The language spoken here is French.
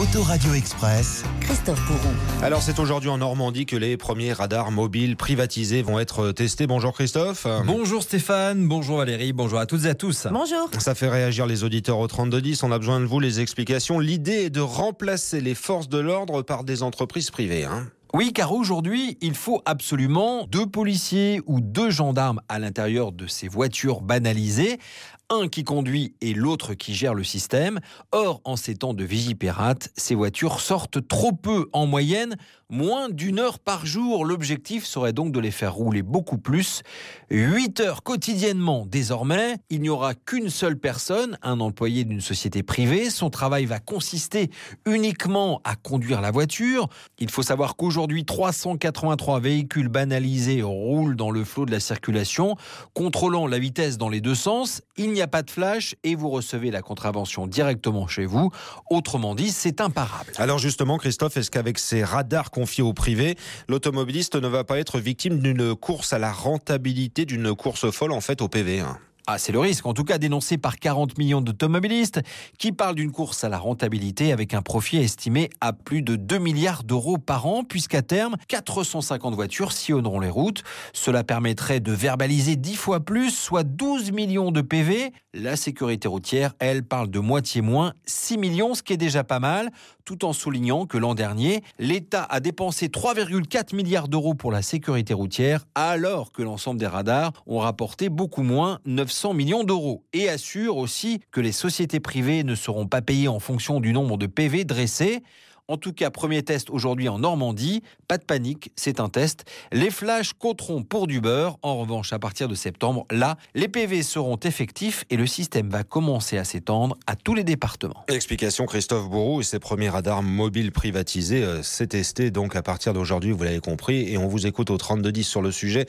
Autoradio Express, Christophe Alors c'est aujourd'hui en Normandie que les premiers radars mobiles privatisés vont être testés. Bonjour Christophe. Bonjour Stéphane, bonjour Valérie, bonjour à toutes et à tous. Bonjour. Ça fait réagir les auditeurs au 3210, on a besoin de vous les explications. L'idée est de remplacer les forces de l'ordre par des entreprises privées. Hein. Oui, car aujourd'hui, il faut absolument deux policiers ou deux gendarmes à l'intérieur de ces voitures banalisées un qui conduit et l'autre qui gère le système. Or, en ces temps de vigipérate, ces voitures sortent trop peu en moyenne, moins d'une heure par jour. L'objectif serait donc de les faire rouler beaucoup plus. 8 heures quotidiennement désormais. Il n'y aura qu'une seule personne, un employé d'une société privée. Son travail va consister uniquement à conduire la voiture. Il faut savoir qu'aujourd'hui, 383 véhicules banalisés roulent dans le flot de la circulation, contrôlant la vitesse dans les deux sens. Il n'y il n'y a pas de flash et vous recevez la contravention directement chez vous. Autrement dit, c'est imparable. Alors justement, Christophe, est-ce qu'avec ces radars confiés au privé, l'automobiliste ne va pas être victime d'une course à la rentabilité, d'une course folle en fait au PV1 ah, c'est le risque, en tout cas dénoncé par 40 millions d'automobilistes, qui parlent d'une course à la rentabilité avec un profit estimé à plus de 2 milliards d'euros par an, puisqu'à terme, 450 voitures sillonneront les routes. Cela permettrait de verbaliser 10 fois plus, soit 12 millions de PV. La sécurité routière, elle, parle de moitié moins, 6 millions, ce qui est déjà pas mal, tout en soulignant que l'an dernier, l'État a dépensé 3,4 milliards d'euros pour la sécurité routière, alors que l'ensemble des radars ont rapporté beaucoup moins, 900 millions d'euros et assure aussi que les sociétés privées ne seront pas payées en fonction du nombre de PV dressés. En tout cas, premier test aujourd'hui en Normandie. Pas de panique, c'est un test. Les flashs compteront pour du beurre. En revanche, à partir de septembre, là, les PV seront effectifs et le système va commencer à s'étendre à tous les départements. Explication Christophe Bourou et ses premiers radars mobiles privatisés. C'est euh, testé donc à partir d'aujourd'hui, vous l'avez compris, et on vous écoute au 3210 sur le sujet.